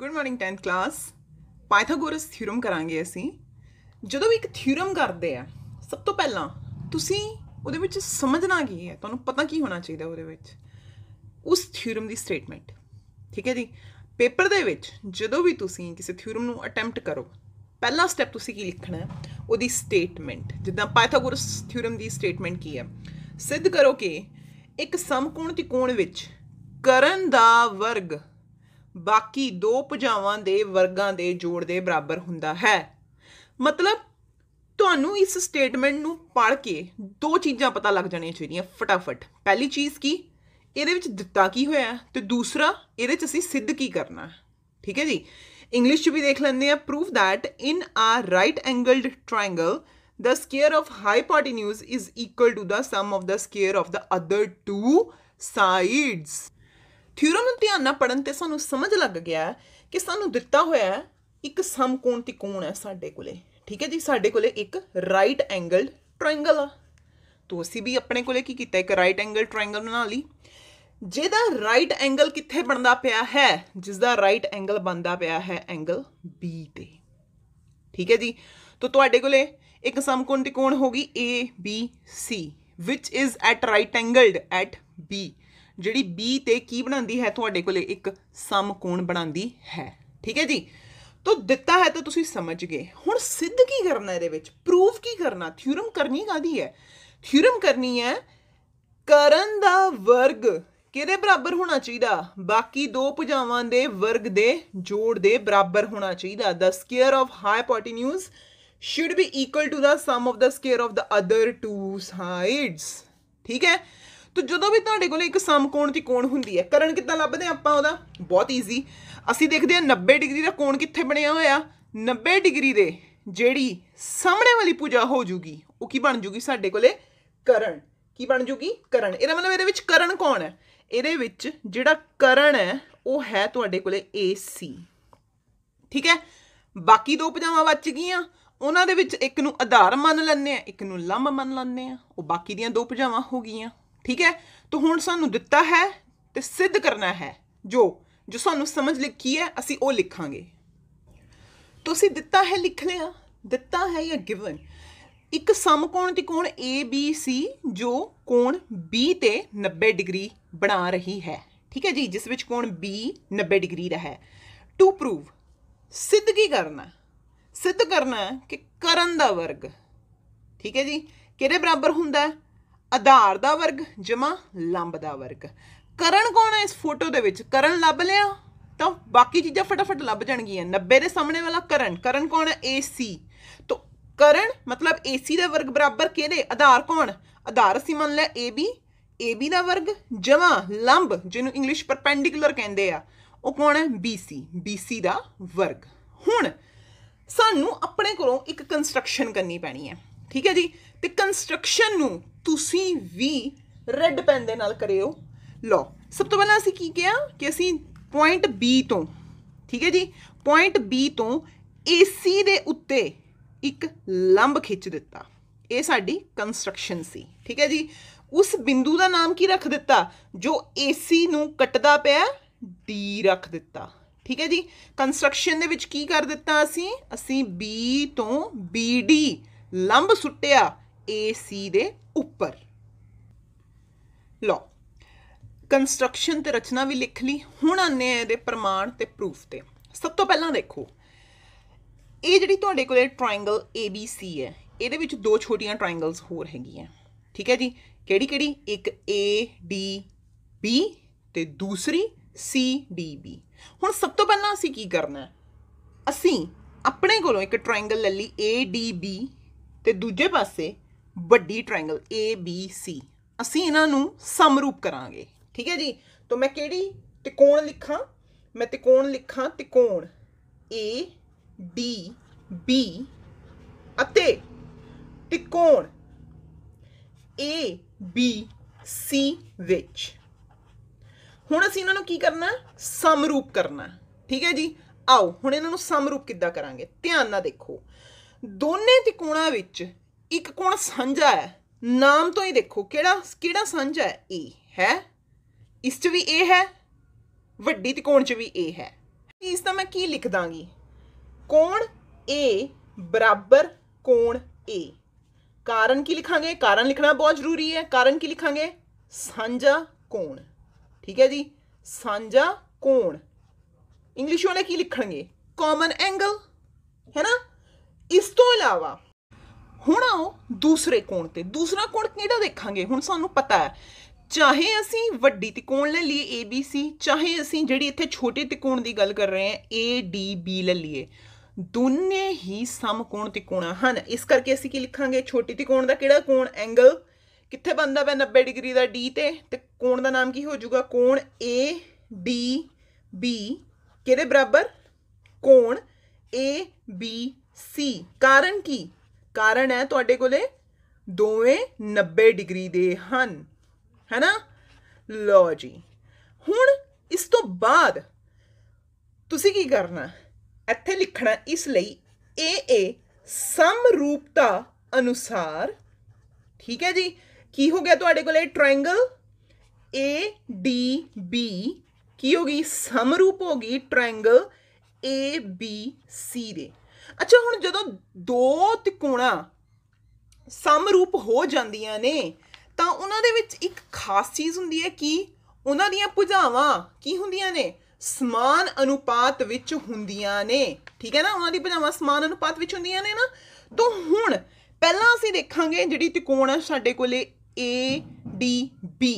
good morning 10th class Pythagoras theorem ਕਰਾਂਗੇ ਅਸੀਂ ਜਦੋਂ ਵੀ ਇੱਕ ਥਿਉਰਮ ਕਰਦੇ ਆ ਸਭ ਤੋਂ ਪਹਿਲਾਂ ਤੁਸੀਂ ਉਹਦੇ ਵਿੱਚ ਸਮਝਣਾ ਕੀ ਹੈ ਤੁਹਾਨੂੰ ਪਤਾ ਕੀ ਹੋਣਾ ਚਾਹੀਦਾ ਉਹਦੇ ਵਿੱਚ ਉਸ ਥਿਉਰਮ ਦੀ ਸਟੇਟਮੈਂਟ ਠੀਕ ਹੈ ਜੀ ਪੇਪਰ ਦੇ ਵਿੱਚ ਜਦੋਂ ਵੀ ਤੁਸੀਂ ਕਿਸੇ ਥਿਉਰਮ ਨੂੰ ਅਟੈਂਪਟ ਕਰੋ ਪਹਿਲਾ ਸਟੈਪ ਤੁਸੀਂ ਕੀ ਲਿਖਣਾ ਹੈ ਉਹਦੀ ਸਟੇਟਮੈਂਟ ਜਿੱਦਾਂ ਪਾਇਥਾਗੋਰਸ ਥਿਉਰਮ ਦੀ ਸਟੇਟਮੈਂਟ ਕੀ ਹੈ ਸਿੱਧ ਕਰੋ ਕਿ ਇੱਕ ਸਮਕੋਣ ਤਿਕੋਣ ਵਿੱਚ ਕਰਨ ਦਾ ਵਰਗ ਬਾਕੀ ਦੋ ਭੁਜਾਵਾਂ ਦੇ ਵਰਗਾਂ ਦੇ ਜੋੜ ਦੇ ਬਰਾਬਰ ਹੁੰਦਾ ਹੈ ਮਤਲਬ ਤੁਹਾਨੂੰ ਇਸ ਸਟੇਟਮੈਂਟ ਨੂੰ ਪੜ੍ਹ ਕੇ ਦੋ ਚੀਜ਼ਾਂ ਪਤਾ ਲੱਗ ਜਾਣੀਆਂ ਚਾਹੀਦੀਆਂ ਫਟਾਫਟ ਪਹਿਲੀ ਚੀਜ਼ ਕੀ ਇਹਦੇ ਵਿੱਚ ਦਿੱਤਾ ਕੀ ਹੋਇਆ ਤੇ ਦੂਸਰਾ ਇਹਦੇ 'ਚ ਅਸੀਂ ਸਿੱਧ ਕੀ ਕਰਨਾ ਠੀਕ ਹੈ ਜੀ ਇੰਗਲਿਸ਼ 'ਚ ਵੀ ਦੇਖ ਲੈਂਦੇ ਆ proof that in a right angled triangle the square of hypotenuse is equal to the sum of the square of the other two sides theorem ਨੂੰ ਧਿਆਨ ਨਾਲ ਪੜਨ ਤੇ ਸਾਨੂੰ ਸਮਝ ਲੱਗ ਗਿਆ ਕਿ ਸਾਨੂੰ ਦਿੱਤਾ ਹੋਇਆ ਇੱਕ ਸਮਕੋਣ ਤਿਕੋਣ ਹੈ ਸਾਡੇ ਕੋਲੇ ਠੀਕ ਹੈ ਜੀ ਸਾਡੇ ਕੋਲੇ ਇੱਕ ਰਾਈਟ ਐਂਗਲਡ ਟ੍ਰਾਇੰਗਲ ਆ ਤੋ ਅਸੀਂ ਵੀ ਆਪਣੇ ਕੋਲੇ ਕੀ ਕੀਤਾ ਇੱਕ ਰਾਈਟ ਐਂਗਲ ਟ੍ਰਾਇੰਗਲ ਬਣਾ ਲਈ ਜਿਹਦਾ ਰਾਈਟ ਐਂਗਲ ਕਿੱਥੇ ਬਣਦਾ ਪਿਆ ਹੈ ਜਿਸ ਦਾ ਰਾਈਟ ਐਂਗਲ ਬਣਦਾ ਪਿਆ ਹੈ ਐਂਗਲ B ਤੇ ਠੀਕ ਹੈ ਜੀ ਤੋ ਤੁਹਾਡੇ ਕੋਲੇ ਇੱਕ ਸਮਕੋਣ ਤਿਕੋਣ ਹੋ ਗਈ A B C which is at right angled at B जी बी तो की बना है थोड़े को एक समकोण बना है ठीक है जी तो दिता है तो तुम समझ गए हूँ सिद्ध की करना ये प्रूफ की करना थ्यूरम करनी का है थ्यूरम करनी है करण का वर्ग कि बराबर होना चाहिए बाकी दो भुजावान के वर्ग के जोड़ के बराबर होना चाहिए the square of hypotenuse should be equal to the sum of the square of the other two sides ठीक है ਤੋ ਜਦੋਂ ਵੀ ਤੁਹਾਡੇ ਕੋਲ ਇੱਕ ਸਮਕੋਣ ਦੀ ਕੋਣ ਹੁੰਦੀ ਹੈ ਕਰਨ ਕਿੱਦਾਂ ਲੱਭਦੇ ਆਪਾਂ ਉਹਦਾ ਬਹੁਤ ਈਜ਼ੀ ਅਸੀਂ ਦੇਖਦੇ ਆ 90 ਡਿਗਰੀ ਦਾ ਕੋਣ ਕਿੱਥੇ ਬਣਿਆ ਹੋਇਆ 90 ਡਿਗਰੀ ਦੇ ਜਿਹੜੀ ਸਾਹਮਣੇ ਵਾਲੀ ਪੂਜਾ ਹੋ ਜੂਗੀ ਉਹ ਕੀ ਬਣ ਜੂਗੀ ਸਾਡੇ ਕੋਲੇ ਕਰਨ ਕੀ ਬਣ ਜੂਗੀ ਕਰਨ ਇਹਦਾ ਮਤਲਬ ਇਹਦੇ ਵਿੱਚ ਕਰਨ ਕੌਣ ਹੈ ਇਹਦੇ ਵਿੱਚ ਜਿਹੜਾ ਕਰਨ ਹੈ ਉਹ ਹੈ ਤੁਹਾਡੇ ਕੋਲੇ AC ਠੀਕ ਹੈ ਬਾਕੀ ਦੋ ਪਜਾਵਾਂ ਬਚ ਗਈਆਂ ਉਹਨਾਂ ਦੇ ਵਿੱਚ ਇੱਕ ਨੂੰ ਆਧਾਰ ਮੰਨ ਲੈਂਦੇ ਆ ਇੱਕ ਨੂੰ ਲੰਬ ਮੰਨ ਲੈਂਦੇ ਆ ਉਹ ਬਾਕੀ ਦੀਆਂ ਦੋ ਪਜਾਵਾਂ ਹੋ ਗਈਆਂ ਠੀਕ ਹੈ ਤਾਂ ਹੁਣ ਸਾਨੂੰ ਦਿੱਤਾ ਹੈ ਤੇ ਸਿੱਧ ਕਰਨਾ ਹੈ ਜੋ ਜੋ ਸਾਨੂੰ ਸਮਝ ਲਿਖੀ ਹੈ ਅਸੀਂ ਉਹ ਲਿਖਾਂਗੇ ਤੁਸੀਂ ਦਿੱਤਾ ਹੈ ਲਿਖ ਲਿਆ ਦਿੱਤਾ ਹੈ ਜਾਂ ਗਿਵਨ ਇੱਕ ਸਮਕੋਣ ਤਿਕੋਣ ABC ਜੋ ਕੋਣ B ਤੇ 90 ਡਿਗਰੀ ਬਣਾ ਰਹੀ ਹੈ ਠੀਕ ਹੈ ਜੀ ਜਿਸ ਵਿੱਚ ਕੋਣ B 90 ਡਿਗਰੀ ਦਾ ਹੈ ਟੂ ਪ੍ਰੂਵ ਸਿੱਧ ਕੀ ਕਰਨਾ ਸਿੱਧ ਕਰਨਾ ਕਿ ਕਰਨ ਦਾ ਵਰਗ ਠੀਕ ਹੈ ਜੀ ਕਿਹਦੇ ਬਰਾਬਰ ਹੁੰਦਾ ਹੈ आधार का वर्ग जमा लंब का वर्ग करण कौन है इस फोटो के करण लभ लिया तो बाकी चीज़ा फटाफट लभ जाएगी नब्बे के सामने वाला करण करण कौन है ए सी तो करण मतलब ए सी का वर्ग बराबर कि आधार कौन आधार असी मान लिया ए बी ए बी का वर्ग जमा लंब जिन्हों इंग्लिश परपेंडिकुलर कहें कौन है बी सी बी सी का वर्ग हूँ सूँ अपने को एक कंसट्रक्शन करनी पैनी है ठीक है जी तो कंस्ट्रक्शन ਤੁਸੀਂ ਵੀ ਰੈੱਡ ਪੈਨ ਦੇ ਨਾਲ ਕਰਿਓ ਲਓ ਸਭ ਤੋਂ ਪਹਿਲਾਂ ਅਸੀਂ ਕੀ ਕਿਹਾ ਕਿ ਅਸੀਂ ਪੁਆਇੰਟ B ਤੋਂ ਠੀਕ ਹੈ ਜੀ ਪੁਆਇੰਟ B ਤੋਂ AC ਦੇ ਉੱਤੇ ਇੱਕ ਲੰਬ ਖਿੱਚ ਦਿੱਤਾ ਇਹ ਸਾਡੀ ਕੰਸਟਰਕਸ਼ਨ ਸੀ ਠੀਕ ਹੈ ਜੀ ਉਸ ਬਿੰਦੂ ਦਾ ਨਾਮ ਕੀ ਰੱਖ ਦਿੱਤਾ ਜੋ AC ਨੂੰ ਕੱਟਦਾ ਪਿਆ D ਰੱਖ ਦਿੱਤਾ ਠੀਕ ਹੈ ਜੀ ਕੰਸਟਰਕਸ਼ਨ ਦੇ ਵਿੱਚ ਕੀ ਕਰ ਦਿੱਤਾ ਅਸੀਂ ਅਸੀਂ B ਤੋਂ BD ਲੰਬ ਸੁੱਟਿਆ AC ਦੇ ਉੱਪਰ ਲਓ ਕੰਸਟਰਕਸ਼ਨ ਤੇ ਰਚਨਾ ਵੀ ਲਿਖ ਲਈ ਹੁਣ ਆਨੇ ਆ ਇਹਦੇ ਪ੍ਰਮਾਣ ਤੇ ਪ੍ਰੂਫ ਤੇ ਸਭ ਤੋਂ ਪਹਿਲਾਂ ਦੇਖੋ ਇਹ ਜਿਹੜੀ ਤੁਹਾਡੇ ਕੋਲੇ ਟ੍ਰਾਇੰਗਲ ABC ਹੈ ਇਹਦੇ ਵਿੱਚ ਦੋ ਛੋਟੀਆਂ ਟ੍ਰਾਇੰਗਲਸ ਹੋਰ ਹੈਗੀਆਂ ਠੀਕ ਹੈ ਜੀ ਕਿਹੜੀ ਕਿਹੜੀ ਇੱਕ ADB ਤੇ ਦੂਸਰੀ CDB ਹੁਣ ਸਭ ਤੋਂ ਪਹਿਲਾਂ ਅਸੀਂ ਕੀ ਕਰਨਾ ਹੈ ਅਸੀਂ ਆਪਣੇ ਕੋਲੋਂ ਇੱਕ ਟ੍ਰਾਇੰਗਲ ਲੈ ਲਈ ADB ਤੇ ਦੂਜੇ ਪਾਸੇ ਵੱਡੀ ਟ੍ਰਾਇੰਗਲ ABC ਅਸੀਂ ਇਹਨਾਂ ਨੂੰ ਸਮਰੂਪ ਕਰਾਂਗੇ ਠੀਕ ਹੈ ਜੀ ਤਾਂ ਮੈਂ ਕਿਹੜੀ ਤਿਕੋਣ ਲਿਖਾਂ ਮੈਂ ਤਿਕੋਣ ਲਿਖਾਂ ਤਿਕੋਣ A D B ਅਤੇ ਤਿਕੋਣ A B C ਵਿੱਚ ਹੁਣ ਅਸੀਂ ਇਹਨਾਂ ਨੂੰ ਕੀ ਕਰਨਾ ਸਮਰੂਪ ਕਰਨਾ ਠੀਕ ਹੈ ਜੀ ਆਓ ਹੁਣ ਇਹਨਾਂ ਨੂੰ ਸਮਰੂਪ ਕਿੱਦਾਂ ਕਰਾਂਗੇ ਧਿਆਨ ਨਾਲ ਦੇਖੋ ਦੋਨੇ ਤਿਕੋਣਾਂ ਵਿੱਚ एक कौन सांझा है नाम तो ही देखो कि सांझा है ए है इस भी ए है वी तिकोण च भी ए है इसका मैं कि लिख दागी कौन ए बराबर कौन ए कारण की लिखा कारण लिखना बहुत जरूरी है कारण की लिखा सांझा कौन ठीक है जी सांझा कौन इंग्लिश वाले की लिखे कॉमन एंगल है ना इस तो अलावा ਹੁਣ ਆਓ ਦੂਸਰੇ ਕੋਣ ਤੇ ਦੂਸਰਾ ਕੋਣ ਕਿਹੜਾ ਦੇਖਾਂਗੇ ਹੁਣ ਸਾਨੂੰ ਪਤਾ ਹੈ ਚਾਹੇ ਅਸੀਂ ਵੱਡੀ ਤਿਕੋਣ ਲੈ ਲਈਏ ABC ਚਾਹੇ ਅਸੀਂ ਜਿਹੜੀ ਇੱਥੇ ਛੋਟੇ ਤਿਕੋਣ ਦੀ ਗੱਲ ਕਰ ਰਹੇ ਹਾਂ ADB ਲੈ ਲਈਏ ਦੋਨੇ ਹੀ ਸਮਕੋਣ ਤਿਕੋਣਾ ਹਨ ਇਸ ਕਰਕੇ ਅਸੀਂ ਕੀ ਲਿਖਾਂਗੇ ਛੋਟੀ ਤਿਕੋਣ ਦਾ ਕਿਹੜਾ ਕੋਣ ਐਂਗਲ ਕਿੱਥੇ ਬੰਦਾ ਪੈ 90 ਡਿਗਰੀ ਦਾ D ਤੇ ਤੇ ਕੋਣ ਦਾ ਨਾਮ ਕੀ ਹੋ ਜਾਊਗਾ ਕੋਣ ADB ਕਿਹਦੇ ਬਰਾਬਰ ਕੋਣ ABC ਕਾਰਨ ਕੀ कारण है थोड़े को दोवे नब्बे डिग्री दे हन, है ना लो जी हूँ इस तो बाद तुसी की करना इतने लिखना इसलिए ए ए समरूपता अनुसार ठीक है जी की हो गया थोड़े तो को ट्रायंगल ए डी बी की होगी समरूप होगी ट्रायंगल ए बी सी दे ਅੱਛਾ ਹੁਣ ਜਦੋਂ ਦੋ ਤਿਕੋਣਾ ਸਮਰੂਪ ਹੋ ਜਾਂਦੀਆਂ ਨੇ ਤਾਂ ਉਹਨਾਂ ਦੇ ਵਿੱਚ ਇੱਕ ਖਾਸ ਚੀਜ਼ ਹੁੰਦੀ ਹੈ ਕਿ ਉਹਨਾਂ ਦੀਆਂ ਭੁਜਾਵਾਂ ਕੀ ਹੁੰਦੀਆਂ ਨੇ ਸਮਾਨ ਅਨੁਪਾਤ ਵਿੱਚ ਹੁੰਦੀਆਂ ਨੇ ਠੀਕ ਹੈ ਨਾ ਉਹਨਾਂ ਦੀ ਭੁਜਾਵਾਂ ਸਮਾਨ ਅਨੁਪਾਤ ਵਿੱਚ ਹੁੰਦੀਆਂ ਨੇ ਨਾ ਤਾਂ ਹੁਣ ਪਹਿਲਾਂ ਅਸੀਂ ਦੇਖਾਂਗੇ ਜਿਹੜੀ ਤਿਕੋਣ ਆ ਸਾਡੇ ਕੋਲੇ A D B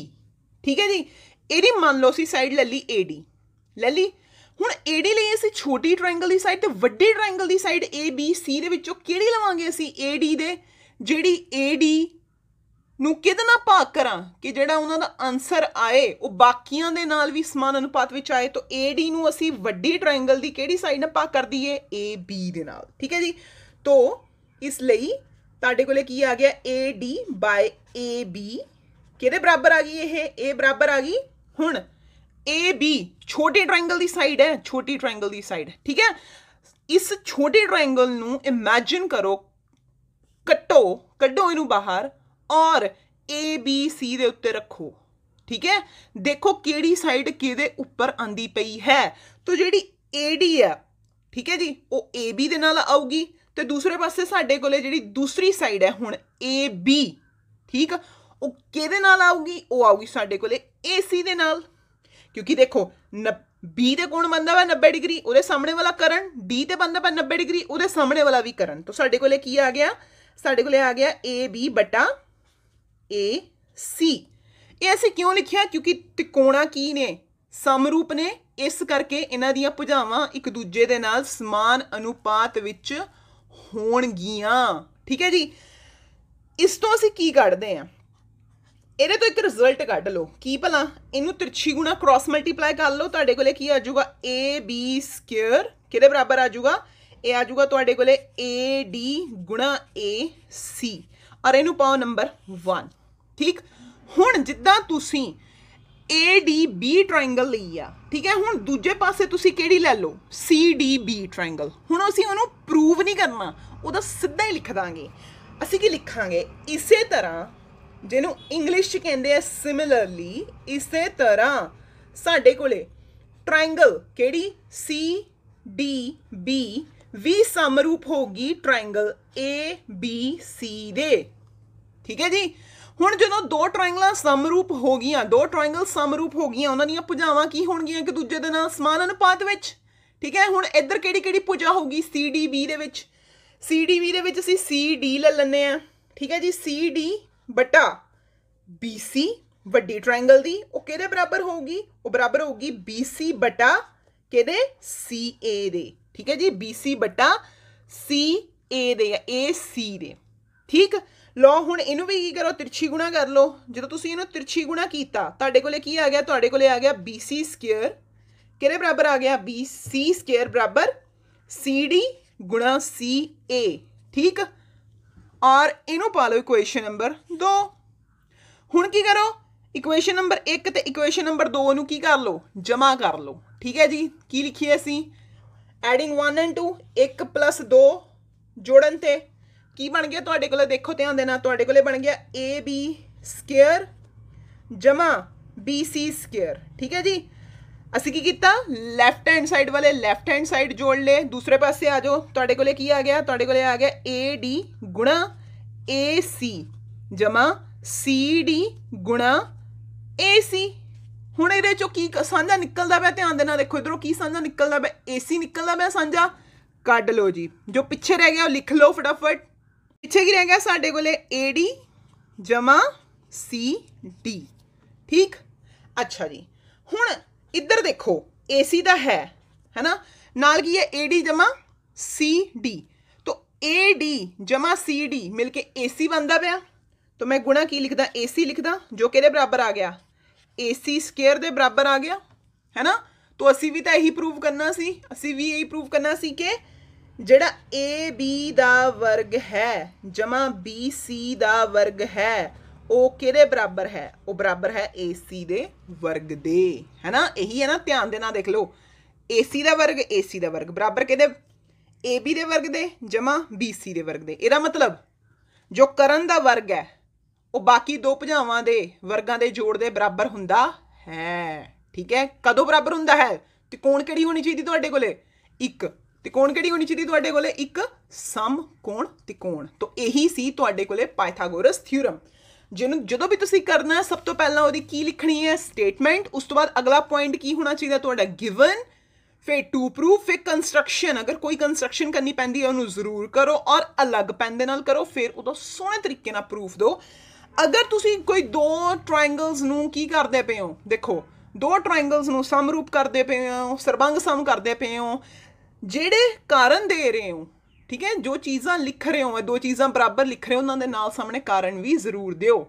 ਠੀਕ ਹੈ ਜੀ ਇਹਦੀ ਮੰਨ ਲਓ ਸੀ ਸਾਈਡ ਲੈ ਲਈ AD ਲੈ ਲਈ ਹੁਣ AD ਲਈ ਅਸੀਂ ਛੋਟੀ ਟ੍ਰਾਇੰਗਲ ਦੀ ਸਾਈਡ ਤੇ ਵੱਡੀ ਟ੍ਰਾਇੰਗਲ ਦੀ ਸਾਈਡ ABC ਦੇ ਵਿੱਚੋਂ ਕਿਹੜੀ ਲਵਾਂਗੇ ਅਸੀਂ AD ਦੇ ਜਿਹੜੀ AD ਨੂੰ ਕਿਹਦੇ ਨਾਲ ਭਾਗ ਕਰਾਂ ਕਿ ਜਿਹੜਾ ਉਹਨਾਂ ਦਾ ਆਨਸਰ ਆਏ ਉਹ ਬਾਕੀਆਂ ਦੇ ਨਾਲ ਵੀ ਸਮਾਨ ਅਨੁਪਾਤ ਵਿੱਚ ਆਏ ਤਾਂ AD ਨੂੰ ਅਸੀਂ ਵੱਡੀ ਟ੍ਰਾਇੰਗਲ ਦੀ ਕਿਹੜੀ ਸਾਈਡ ਨਾਲ ਭਾਗ ਕਰ ਦਈਏ AB ਦੇ ਨਾਲ ਠੀਕ ਹੈ ਜੀ ਤੋਂ ਇਸ ਲਈ ਤੁਹਾਡੇ ਕੋਲੇ ਕੀ ਆ ਗਿਆ AD AB ਕਿਹਦੇ ਬਰਾਬਰ ਆ ਗਈ ਇਹ A ਬਰਾਬਰ ਆ ਗਈ ਹੁਣ ए बी छोटे ट्रायंगल दी साइड है छोटी ट्रायंगल दी साइड ठीक है इस छोटे ट्रायंगल नु इमेजिन करो कट्टो कटो इनू बाहर और ए बी सी दे ऊपर रखो ठीक है देखो केड़ी साइड केदे ऊपर आंदी पई है तो जेडी ए है ठीक है जी ओ ए बी दे नाल आऊगी तो दूसरे पास साढ़े को जेडी दूसरी साइड है हूँ ए बी ठीक वो केदे नाल आऊगी ओ आऊगी साडे कोले सी दे क्योंकि देखो न बी के गुण बनता वा नब्बे डिग्री वो सामने वाला करण डी तो बनता वा नब्बे डिग्री वो सामने वाला भी करण तो साढ़े को आ गया साढ़े को आ गया ए बी बटा ए सी ये असं क्यों लिखिया क्योंकि तिकोणा की ने समरूप ने इस करके इन दुझाव एक दूजे के नाल समान अनुपात हो ठीक है जी इस तो असं की कड़ते हैं ਇਹਦੇ ਤੋਂ ਇੱਕ ਰਿਜ਼ਲਟ ਕੱਢ ਲਓ ਕੀ ਭਲਾ ਇਹਨੂੰ ਤਿਰਛੀ ਗੁਣਾ ਕ੍ਰਾਸ ਮਲਟੀਪਲਾਈ ਕਰ ਲਓ ਤੁਹਾਡੇ ਕੋਲੇ ਕੀ ਆ ਜਾਊਗਾ ab ਸਕੁਅਰ ਕਿਹਦੇ ਬਰਾਬਰ ਆ ਜਾਊਗਾ ਇਹ ਆ ਜਾਊਗਾ ਤੁਹਾਡੇ ਕੋਲੇ ad ਗੁਣਾ ac ਔਰ ਇਹਨੂੰ ਪਾਓ ਨੰਬਰ 1 ਠੀਕ ਹੁਣ ਜਿੱਦਾਂ ਤੁਸੀਂ ADB ਟ੍ਰਾਇੰਗਲ ਲਈ ਆ ਠੀਕ ਹੈ ਹੁਣ ਦੂਜੇ ਪਾਸੇ ਤੁਸੀਂ ਕਿਹੜੀ ਲੈ ਲਓ CDB ਟ੍ਰਾਇੰਗਲ ਹੁਣ ਅਸੀਂ ਉਹਨੂੰ ਪ੍ਰੂਵ ਨਹੀਂ ਕਰਨਾ ਉਹਦਾ ਸਿੱਧਾ ਹੀ ਲਿਖ ਦਾਂਗੇ ਅਸੀਂ ਕੀ ਲਿਖਾਂਗੇ ਇਸੇ ਤਰ੍ਹਾਂ ਜਿਹਨੂੰ ਇੰਗਲਿਸ਼ 'ਚ ਕਹਿੰਦੇ ਆ ਸਿਮਿਲਰਲੀ ਇਸੇ ਤਰ੍ਹਾਂ ਸਾਡੇ ਕੋਲੇ ਟ੍ਰਾਇੰਗਲ ਕਿਹੜੀ ਸੀ ਡੀ ਬੀ ਵੀ ਸਮਰੂਪ ਹੋਗੀ ਟ੍ਰਾਇੰਗਲ ਏ ਬੀ ਸੀ ਦੇ ਠੀਕ ਹੈ ਜੀ ਹੁਣ ਜਦੋਂ ਦੋ ਟ੍ਰਾਇੰਗਲਾਂ ਸਮਰੂਪ ਹੋ ਗਈਆਂ ਦੋ ਟ੍ਰਾਇੰਗਲ ਸਮਰੂਪ ਹੋ ਗਈਆਂ ਉਹਨਾਂ ਦੀਆਂ ਭੁਜਾਵਾਂ ਕੀ ਹੋਣਗੀਆਂ ਕਿ ਦੂਜੇ ਦੇ ਨਾਲ ਸਮਾਨ ਅਨੁਪਾਤ ਵਿੱਚ ਠੀਕ ਹੈ ਹੁਣ ਇੱਧਰ ਕਿਹੜੀ ਕਿਹੜੀ ਭੁਜਾ ਹੋਊਗੀ ਸੀ ਡੀ ਬੀ ਦੇ ਵਿੱਚ ਸੀ ਡੀ ਬੀ ਦੇ ਵਿੱਚ ਅਸੀਂ ਸੀ ਡੀ ਲੈ ਲੈਂਦੇ ਆ ਠੀਕ ਹੈ ਜੀ ਸੀ ਡੀ बटा बी सी वी ट्राइंगल की वह कि बराबर होगी वह बराबर होगी बी सी बटा कि सी ए ठीक है जी बी सी बटा सी ए सी दे ठीक लो हूँ इनू भी की करो तिरछी गुणा कर लो जो तुम इन तिरछी गुणा किया आ गया तो आ गया बी सी स्केयर कि बराबर आ गया बी सी स्केयर बराबर सी डी गुणा सी ए ठीक और इनू पा लो इक्ुएशन नंबर दो हूँ की करो इक्ुएशन नंबर एक तो इक्ुएशन नंबर दो कर लो जमा कर लो ठीक है जी की लिखिए असी एडिंग वन एंड टू एक प्लस दो जोड़न से की बन गया तो को देखो ध्यान देना थोड़े तो को बन गया ए बी स्केयर जमा बी सी स्केयर ठीक है जी असी की किया लैफ्ट हैंड साइड वाले लैफ्ट हैंड साइड जोड़ ले दूसरे पास आ जाओ थोड़े को आ गया थोड़े को आ गया ए डी गुणा ए सी जमा सी डी गुणा ए सी हूँ ये चो की सजा निकलता पै ध्यान देना देखो इधरों की साझा निकलता पै ए सी निकलता पै साझा क्ड लो जी जो पिछे रह गया लिख लो फटाफट पिछे की रह गया साढ़े को डी जमा सी डी ठीक अच्छा जी हूँ इधर देखो ए सी का है है ना नाल की है ए डी जमा सी डी तो ए डी जमा सी डी मिल के ए सी बनता पाया तो मैं गुणा की लिखता ए सी लिखता जो कि बराबर आ गया ए सी स्केयर के बराबर आ गया है ना तो असी भी तो यही प्रूव करना सी असी भी यही प्रूव करना सी कि जड़ा ए बी का वर्ग है जमा बी सी का वर्ग है ओ कि बराबर है वो बराबर है ए सी ਦੇ ਵਰਗ ਦੇ ਹੈ ਨਾ ਇਹੀ ਹੈ ਨਾ ਧਿਆਨ ਦੇ ਨਾਲ ਦੇਖ ਲਓ AC ਦਾ ਵਰਗ AC ਦਾ ਵਰਗ ਬਰਾਬਰ ਕਿਹਦੇ AB ਦੇ ਵਰਗ ਦੇ ਜਮਾ BC ਦੇ ਵਰਗ ਦੇ ਇਹਦਾ ਮਤਲਬ ਜੋ ਕਰਨ ਦਾ ਵਰਗ ਹੈ ਉਹ ਬਾਕੀ ਦੋ ਭੁਜਾਵਾਂ ਦੇ ਵਰਗਾਂ ਦੇ ਜੋੜ ਦੇ ਬਰਾਬਰ ਹੁੰਦਾ ਹੈ ਠੀਕ ਹੈ ਕਦੋਂ ਬਰਾਬਰ ਹੁੰਦਾ ਹੈ ਤਿਕੋਣ ਕਿਹੜੀ ਹੋਣੀ ਚਾਹੀਦੀ ਤੁਹਾਡੇ ਕੋਲੇ ਇੱਕ ਤਿਕੋਣ ਕਿਹੜੀ ਹੋਣੀ ਚਾਹੀਦੀ ਤੁਹਾਡੇ ਕੋਲੇ ਇੱਕ ਸਮਕੋਣ ਤਿਕੋਣ ਤੋਂ ਇਹੀ ਸੀ ਤੁਹਾਡੇ ਕੋਲੇ ਪਾਇਥਾਗੋਰਸ ਥਿਉਰਮ ਜਿਹਨੂੰ ਜਦੋਂ ਵੀ ਤੁਸੀਂ ਕਰਨਾ ਸਭ ਤੋਂ ਪਹਿਲਾਂ ਉਹਦੀ ਕੀ ਲਿਖਣੀ ਹੈ ਸਟੇਟਮੈਂਟ ਉਸ ਤੋਂ ਬਾਅਦ ਅਗਲਾ ਪੁਆਇੰਟ ਕੀ ਹੋਣਾ ਚਾਹੀਦਾ ਤੁਹਾਡਾ ਗਿਵਨ ਫਿਰ ਟੂ ਪ੍ਰੂਫ ਫਿਰ ਕੰਸਟਰਕਸ਼ਨ ਅਗਰ ਕੋਈ ਕੰਸਟਰਕਸ਼ਨ ਕਰਨੀ ਪੈਂਦੀ ਹੈ ਉਹਨੂੰ ਜ਼ਰੂਰ ਕਰੋ ਔਰ ਅਲੱਗ ਪੈਨ ਦੇ ਨਾਲ ਕਰੋ ਫਿਰ ਉਹਦਾ ਸੋਹਣੇ ਤਰੀਕੇ ਨਾਲ ਪ੍ਰੂਫ ਦਿਓ ਅਗਰ ਤੁਸੀਂ ਕੋਈ ਦੋ ਟ੍ਰਾਇੰਗਲਸ ਨੂੰ ਕੀ ਕਰਦੇ ਪਏ ਹੋ ਦੇਖੋ ਦੋ ਟ੍ਰਾਇੰਗਲਸ ਨੂੰ ਸਮਰੂਪ ਕਰਦੇ ਪਏ ਹੋ ਸਰਬੰਗ ਸਮ ਕਰਦੇ ਪਏ ਹੋ ਜਿਹੜੇ ਕਾਰਨ ਦੇ ਰਹੇ ਹੋ ਠੀਕ ਹੈ ਜੋ ਚੀਜ਼ਾਂ ਲਿਖ ਰਹੇ ਹੋ ਦੋ ਚੀਜ਼ਾਂ ਬਰਾਬਰ ਲਿਖ ਰਹੇ ਉਹਨਾਂ ਦੇ ਨਾਲ ਸਾਹਮਣੇ ਕਾਰਨ ਵੀ ਜ਼ਰੂਰ ਦਿਓ